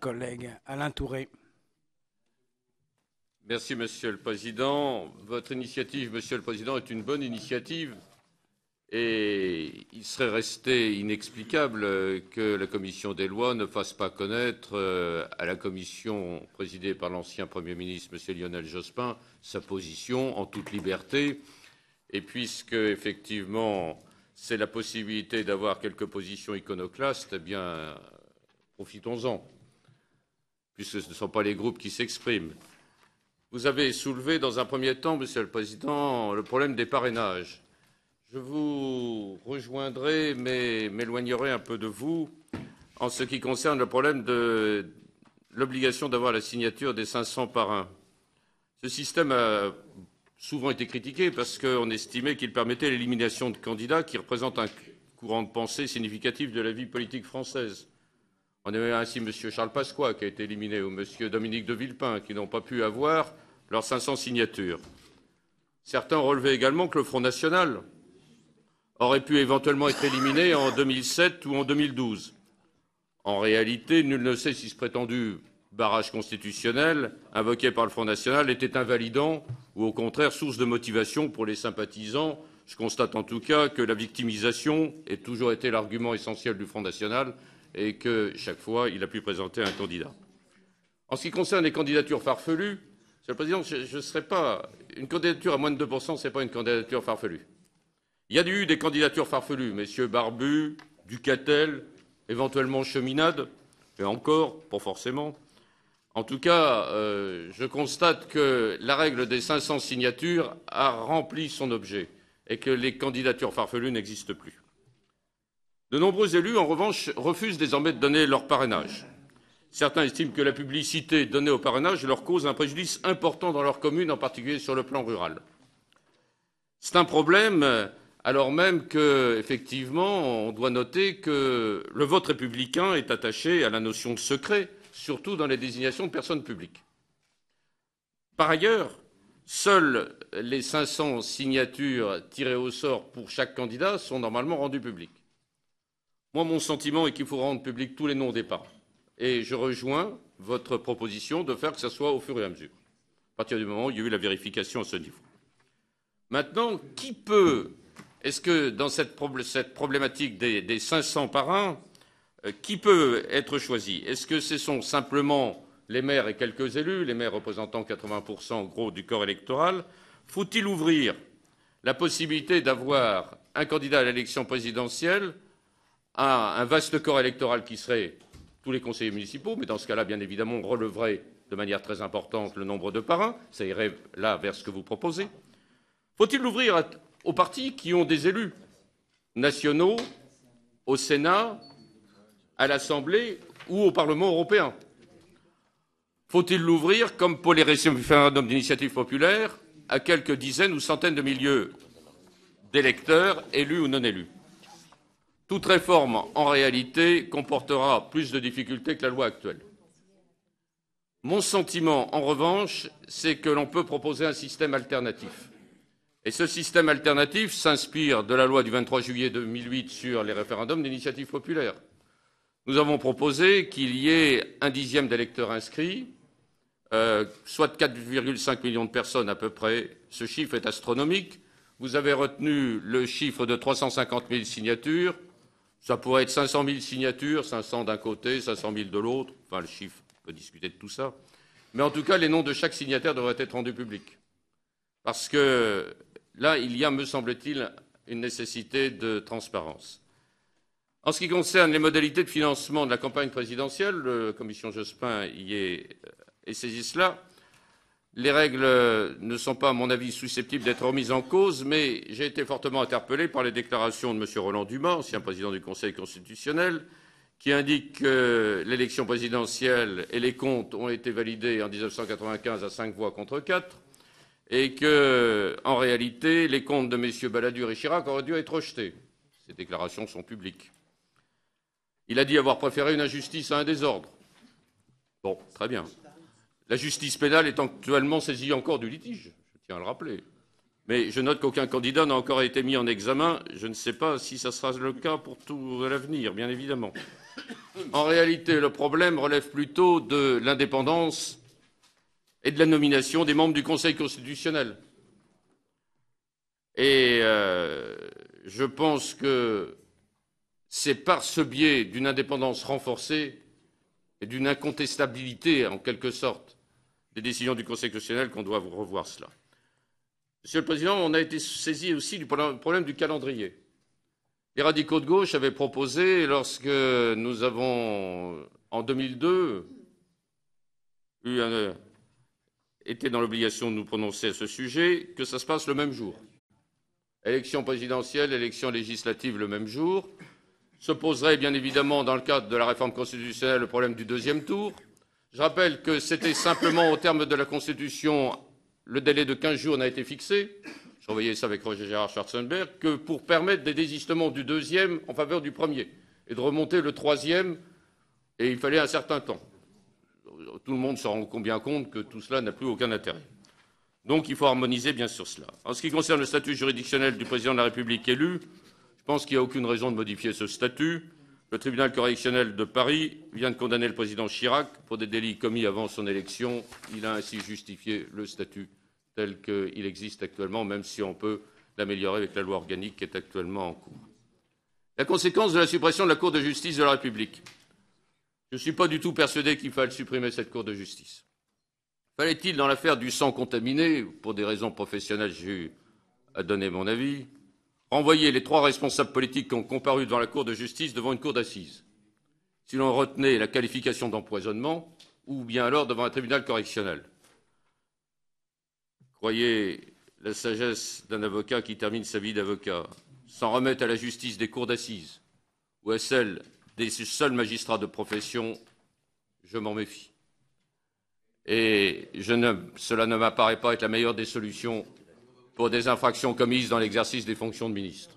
collègue Alain Touré. Merci, Monsieur le Président. Votre initiative, Monsieur le Président, est une bonne initiative. Et il serait resté inexplicable que la commission des lois ne fasse pas connaître euh, à la commission présidée par l'ancien Premier ministre, Monsieur Lionel Jospin, sa position en toute liberté. Et puisque, effectivement, c'est la possibilité d'avoir quelques positions iconoclastes, eh bien, profitons-en puisque ce ne sont pas les groupes qui s'expriment. Vous avez soulevé dans un premier temps, Monsieur le Président, le problème des parrainages. Je vous rejoindrai, mais m'éloignerai un peu de vous en ce qui concerne le problème de l'obligation d'avoir la signature des 500 parrains. Ce système a souvent été critiqué parce qu'on estimait qu'il permettait l'élimination de candidats qui représentent un courant de pensée significatif de la vie politique française. On avait ainsi M. Charles Pasqua qui a été éliminé ou M. Dominique de Villepin qui n'ont pas pu avoir leurs 500 signatures. Certains relevaient également que le Front National aurait pu éventuellement être éliminé en 2007 ou en 2012. En réalité, nul ne sait si ce prétendu barrage constitutionnel invoqué par le Front National était invalidant ou au contraire source de motivation pour les sympathisants. Je constate en tout cas que la victimisation ait toujours été l'argument essentiel du Front National et que chaque fois, il a pu présenter un candidat. En ce qui concerne les candidatures farfelues, Monsieur le Président, je, ne serais pas. Une candidature à moins de 2%, ce n'est pas une candidature farfelue. Il y a eu des candidatures farfelues, messieurs Barbu, Ducatel, éventuellement Cheminade, et encore, pas forcément. En tout cas, euh, je constate que la règle des 500 signatures a rempli son objet et que les candidatures farfelues n'existent plus. De nombreux élus, en revanche, refusent désormais de donner leur parrainage. Certains estiment que la publicité donnée au parrainage leur cause un préjudice important dans leur commune, en particulier sur le plan rural. C'est un problème, euh, alors même que, effectivement, on doit noter que le vote républicain est attaché à la notion de secret, surtout dans les désignations de personnes publiques. Par ailleurs, seules les 500 signatures tirées au sort pour chaque candidat sont normalement rendues publiques. Moi, mon sentiment est qu'il faut rendre public tous les noms des parents. Et je rejoins votre proposition de faire que ce soit au fur et à mesure, à partir du moment où il y a eu la vérification à ce niveau. Maintenant, qui peut Est-ce que dans cette, problématique des, 500 parrains, euh, qui peut être choisi Est-ce que ce sont simplement les maires et quelques élus, les maires représentant 80% gros du corps électoral Faut-il ouvrir la possibilité d'avoir un candidat à l'élection présidentielle à un vaste corps électoral qui serait tous les conseillers municipaux, mais dans ce cas-là, bien évidemment, on releverait de manière très importante le nombre de parrains, ça irait là vers ce que vous proposez. Faut-il l'ouvrir aux partis qui ont des élus nationaux au Sénat, à l'Assemblée ou au Parlement européen Faut-il l'ouvrir, comme pour les référendums d'initiative populaire, à quelques dizaines ou centaines de milliers d'électeurs, élus ou non élus toute réforme, en réalité, comportera plus de difficultés que la loi actuelle. Mon sentiment, en revanche, c'est que l'on peut proposer un système alternatif. Et ce système alternatif s'inspire de la loi du 23 juillet 2008 sur les référendums d'initiative populaire. Nous avons proposé qu'il y ait un dixième d'électeurs inscrits, euh, soit 4,5 millions de personnes à peu près. Ce chiffre est astronomique. Vous avez retenu le chiffre de 350 000 signatures. Ça pourrait être 500 000 signatures, 500 d'un côté, 500 000 de l'autre. Enfin, le chiffre, peut discuter de tout ça. Mais en tout cas, les noms de chaque signataire devraient être rendus publics. Parce que là, il y a, me semble-t-il, une nécessité de transparence. En ce qui concerne les modalités de financement de la campagne présidentielle, la commission Jospin y est, saisie euh, saisit cela. Les règles ne sont pas, à mon avis, susceptibles d'être remises en cause, mais j'ai été fortement interpellé par les déclarations de M. Roland Dumas, ancien président du Conseil constitutionnel, qui indique que l'élection présidentielle et les comptes ont été validés en 1995 à cinq voix contre quatre, et que, en réalité, les comptes de M. Balladur et Chirac auraient dû être rejetés. Ces déclarations sont publiques. Il a dit avoir préféré une injustice à un désordre. Bon, très bien. La justice pénale est actuellement saisie encore du litige, je tiens à le rappeler. Mais je note qu'aucun candidat n'a encore été mis en examen. Je ne sais pas si ça sera le cas pour tout l'avenir, bien évidemment. En réalité, le problème relève plutôt de l'indépendance et de la nomination des membres du Conseil constitutionnel. Et euh, je pense que c'est par ce biais d'une indépendance renforcée et d'une incontestabilité, en quelque sorte, des décisions du Conseil constitutionnel qu'on doit revoir cela. Monsieur le Président, on a été saisi aussi du problème du calendrier. Les radicaux de gauche avaient proposé, lorsque nous avons, en 2002, eu été dans l'obligation de nous prononcer à ce sujet, que ça se passe le même jour. Élection présidentielle, élection législative le même jour. Se poserait bien évidemment, dans le cadre de la réforme constitutionnelle, le problème du deuxième tour. Je rappelle que c'était simplement au terme de la Constitution, le délai de 15 jours n'a été fixé, je revoyais ça avec Roger Gérard Schwarzenberg, que pour permettre des désistements du deuxième en faveur du premier et de remonter le troisième, et il fallait un certain temps. Tout le monde se rend bien compte que tout cela n'a plus aucun intérêt. Donc il faut harmoniser bien sûr cela. En ce qui concerne le statut juridictionnel du président de la République élu, je pense qu'il n'y a aucune raison de modifier ce statut. Le tribunal correctionnel de Paris vient de condamner le président Chirac pour des délits commis avant son élection. Il a ainsi justifié le statut tel qu'il existe actuellement, même si on peut l'améliorer avec la loi organique qui est actuellement en cours. La conséquence de la suppression de la Cour de justice de la République. Je ne suis pas du tout persuadé qu'il fallait supprimer cette Cour de justice. Fallait-il, dans l'affaire du sang contaminé, pour des raisons professionnelles, j'ai eu à donner mon avis, renvoyer les trois responsables politiques qui ont comparu devant la Cour de justice devant une cour d'assises, si l'on retenait la qualification d'empoisonnement, ou bien alors devant un tribunal correctionnel. Croyez la sagesse d'un avocat qui termine sa vie d'avocat, sans remettre à la justice des cours d'assises ou à celle des seuls magistrats de profession, je m'en méfie. Et cela ne m'apparaît pas être la meilleure des solutions pour des infractions commises dans l'exercice des fonctions de ministre.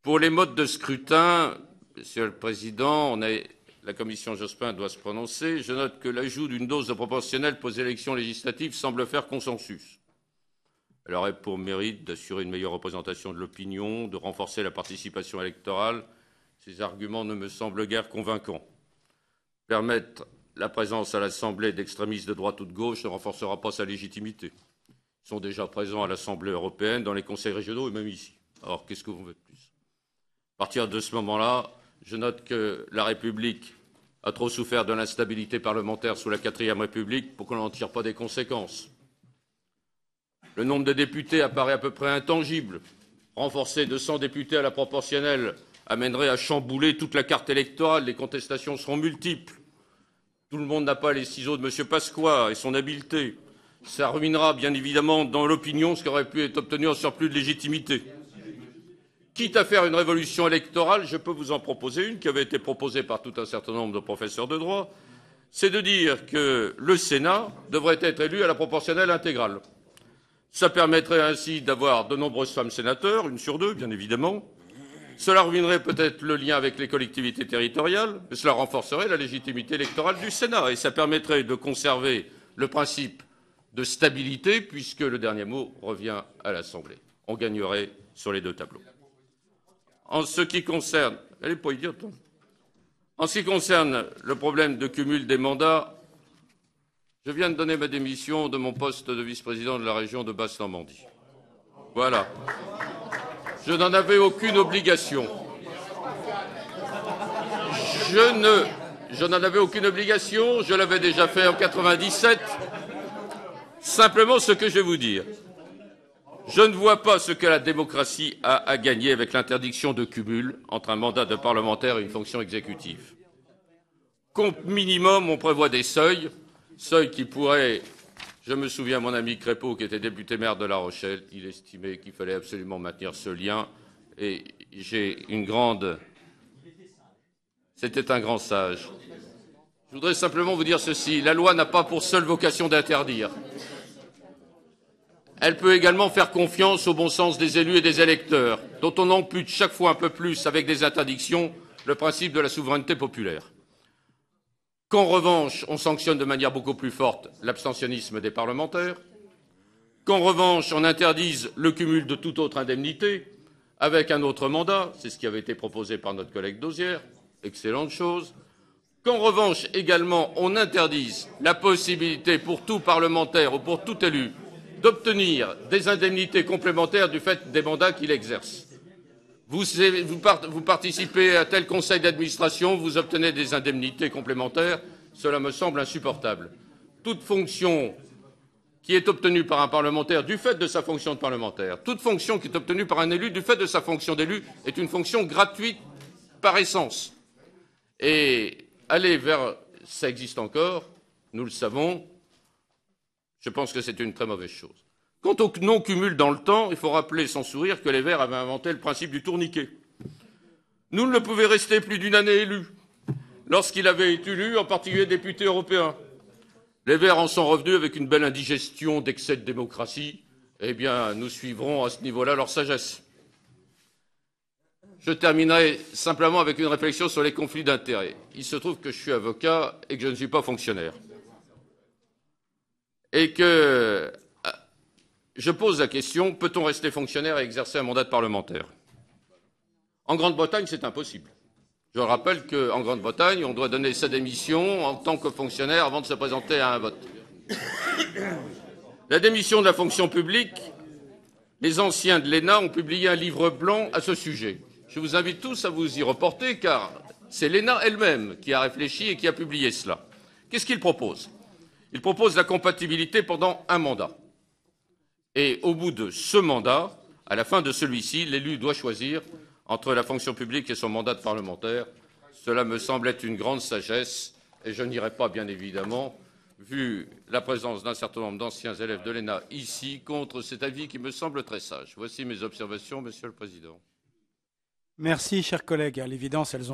Pour les modes de scrutin, Monsieur le Président, la Commission Jospin doit se prononcer. Je note que l'ajout d'une dose de proportionnelle aux élections législatives semble faire consensus. Elle aurait pour mérite d'assurer une meilleure représentation de l'opinion, de renforcer la participation électorale. Ces arguments ne me semblent guère convaincants. Permettre la présence à l'Assemblée d'extrémistes de droite ou de gauche ne renforcera pas sa légitimité sont déjà présents à l'Assemblée européenne, dans les conseils régionaux et même ici. Alors qu'est-ce que vous voulez de plus À partir de ce moment-là, je note que la République a trop souffert de l'instabilité parlementaire sous la quatrième République pour qu'on n'en tire pas des conséquences. Le nombre de députés apparaît à peu près intangible. Renforcer de députés à la proportionnelle amènerait à chambouler toute la carte électorale. Les contestations seront multiples. Tout le monde n'a pas les ciseaux de M. Pasqua et son habileté. Ça ruinera bien évidemment dans l'opinion ce qui aurait pu être obtenu en surplus de légitimité. Quitte à faire une révolution électorale, je peux vous en proposer une qui avait été proposée par tout un certain nombre de professeurs de droit, c'est de dire que le Sénat devrait être élu à la proportionnelle intégrale. Ça permettrait ainsi d'avoir de nombreuses femmes sénateurs, une sur deux, bien évidemment. Cela ruinerait peut-être le lien avec les collectivités territoriales, mais cela renforcerait la légitimité électorale du Sénat et ça permettrait de conserver le principe de stabilité, puisque le dernier mot revient à l'Assemblée. On gagnerait sur les deux tableaux. En ce qui concerne, elle pas idiote. Hein. en ce qui concerne le problème de cumul des mandats, je viens de donner ma démission de mon poste de vice-président de la région de Basse-Normandie. Voilà. Je n'en avais aucune obligation. Je ne, je n'en avais aucune obligation. Je l'avais déjà fait en 1997 simplement ce que je vais vous dire. Je ne vois pas ce que la démocratie a à gagner avec l'interdiction de cumul entre un mandat de parlementaire et une fonction exécutive. Compte minimum, on prévoit des seuils, seuils qui pourraient. Je me souviens, mon ami Crépeau, qui était député maire de La Rochelle, il estimait qu'il fallait absolument maintenir ce lien. Et j'ai une grande. C'était un grand sage. Je voudrais simplement vous dire ceci. La loi n'a pas pour seule vocation d'interdire. Elle peut également faire confiance au bon sens des élus et des électeurs, dont on ampute chaque fois un peu plus, avec des interdictions, le principe de la souveraineté populaire. Qu'en revanche, on sanctionne de manière beaucoup plus forte l'abstentionnisme des parlementaires, qu'en revanche, on interdise le cumul de toute autre indemnité avec un autre mandat, c'est ce qui avait été proposé par notre collègue Dosière, excellente chose, qu'en revanche également on interdise la possibilité pour tout parlementaire ou pour tout élu d'obtenir des indemnités complémentaires du fait des mandats qu'il exerce. Vous, participez à tel conseil d'administration, vous obtenez des indemnités complémentaires, cela me semble insupportable. Toute fonction qui est obtenue par un parlementaire du fait de sa fonction de parlementaire, toute fonction qui est obtenue par un élu du fait de sa fonction d'élu est une fonction gratuite par essence. Et aller vers ça existe encore, nous le savons, je pense que c'est une très mauvaise chose. Quant au non-cumul dans le temps, il faut rappeler sans sourire que les Verts avaient inventé le principe du tourniquet. Nous ne pouvions rester plus d'une année élus, lorsqu'il avait été élu, en particulier député européen. Les Verts en sont revenus avec une belle indigestion d'excès de démocratie. Eh bien, nous suivrons à ce niveau-là leur sagesse. Je terminerai simplement avec une réflexion sur les conflits d'intérêts. Il se trouve que je suis avocat et que je ne suis pas fonctionnaire. Et que euh, je pose la question, peut-on rester fonctionnaire et exercer un mandat de parlementaire En Grande-Bretagne, c'est impossible. Je rappelle qu'en Grande-Bretagne, on doit donner sa démission en tant que fonctionnaire avant de se présenter à un vote. La démission de la fonction publique, les anciens de l'ENA ont publié un livre blanc à ce sujet. Je vous invite tous à vous y reporter, car c'est l'ENA elle-même qui a réfléchi et qui a publié cela. Qu'est-ce qu'il propose Il propose la compatibilité pendant un mandat. Et au bout de ce mandat, à la fin de celui-ci, l'élu doit choisir entre la fonction publique et son mandat de parlementaire. Cela me semble être une grande sagesse, et je n'irai pas, bien évidemment, vu la présence d'un certain nombre d'anciens élèves de l'ENA ici, contre cet avis qui me semble très sage. Voici mes observations, Monsieur le Président. Merci, chers collègues. À l'évidence, elles ont